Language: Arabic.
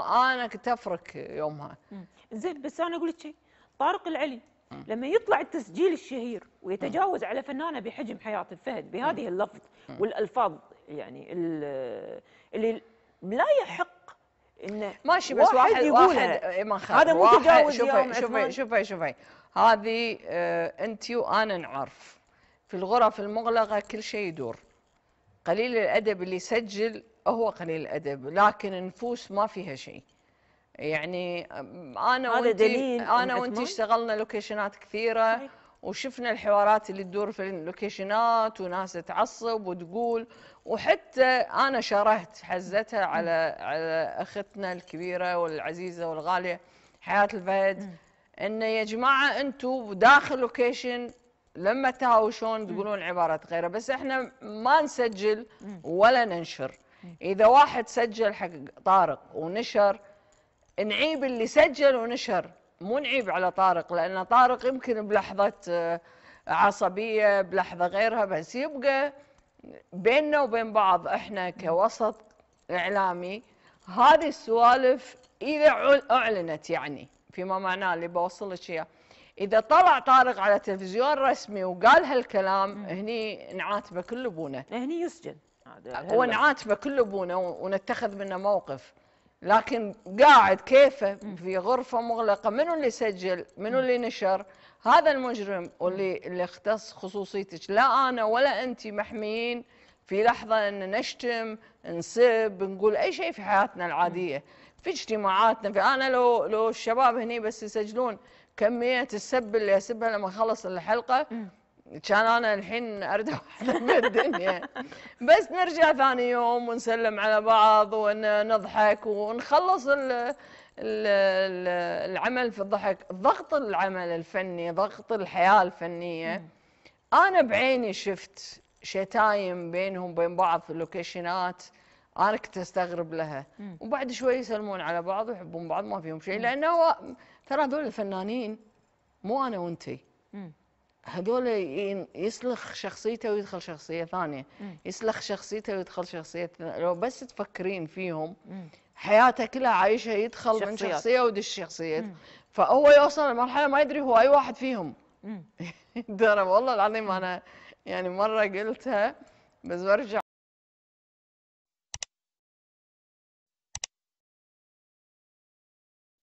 انا كنت افرك يومها زين بس انا اقول لك شيء طارق العلي لما يطلع التسجيل الشهير ويتجاوز على فنانه بحجم حياه الفهد بهذه اللفظ والالفاظ يعني اللي لا يحق انه ماشي بس واحد, واحد يقول واحد هذا مو تجاوز شوفي شوفي شوفي شوفي هذه آه، انت وانا نعرف في الغرف المغلقه كل شيء يدور قليل الادب اللي يسجل هو قليل الادب لكن النفوس ما فيها شيء يعني انا وانتي انا وانتي اشتغلنا لوكيشنات كثيره صحيح. وشفنا الحوارات اللي تدور في اللوكيشنات وناس تعصب وتقول وحتى انا شرهت حزتها على على اختنا الكبيره والعزيزه والغاليه حياه الفهد انه يا جماعه انتم داخل لوكيشن لما تهاوشون تقولون عباره غيره بس احنا ما نسجل ولا ننشر اذا واحد سجل حق طارق ونشر نعيب اللي سجل ونشر مو نعيب على طارق لان طارق يمكن بلحظه آه، عصبيه بلحظه غيرها بس يبقى بيننا وبين بعض احنا كوسط اعلامي هذه السوالف اذا اعلنت يعني فيما معناه اللي بوصل لك اياه اذا طلع طارق على تلفزيون رسمي وقال هالكلام هني نعاتبه كل ابونا هني يسجن هو نعاتبه كل ابونا ونتخذ منه موقف لكن قاعد كيفه في غرفه مغلقه منو اللي سجل منو اللي نشر هذا المجرم واللي اللي اختص خصوصيتك لا انا ولا انت محميين في لحظه ان نشتم نسب نقول اي شيء في حياتنا العاديه في اجتماعاتنا في انا لو لو الشباب هني بس يسجلون كميه السب اللي اسبها لما خلص الحلقه كان انا الحين ارد من الدنيا بس نرجع ثاني يوم ونسلم على بعض ونضحك ونخلص الـ العمل في الضحك ضغط العمل الفني ضغط الحياة الفنية أنا بعيني شفت شتايم بينهم بين بعض في اللوكيشنات أنا كنت أستغرب لها وبعد شوي يسلمون على بعض ويحبون بعض ما فيهم شيء لأنه ترى هذول الفنانين مو أنا وأنتي هذول يسلخ شخصيته ويدخل شخصيه ثانيه مم. يسلخ شخصيته ويدخل شخصيه ثانية. لو بس تفكرين فيهم مم. حياته كلها عايشه يدخل شخصيات. من شخصيه ودش شخصيه مم. فهو يوصل لمرحله ما يدري هو اي واحد فيهم ترى والله العظيم انا يعني مره قلتها بس برجع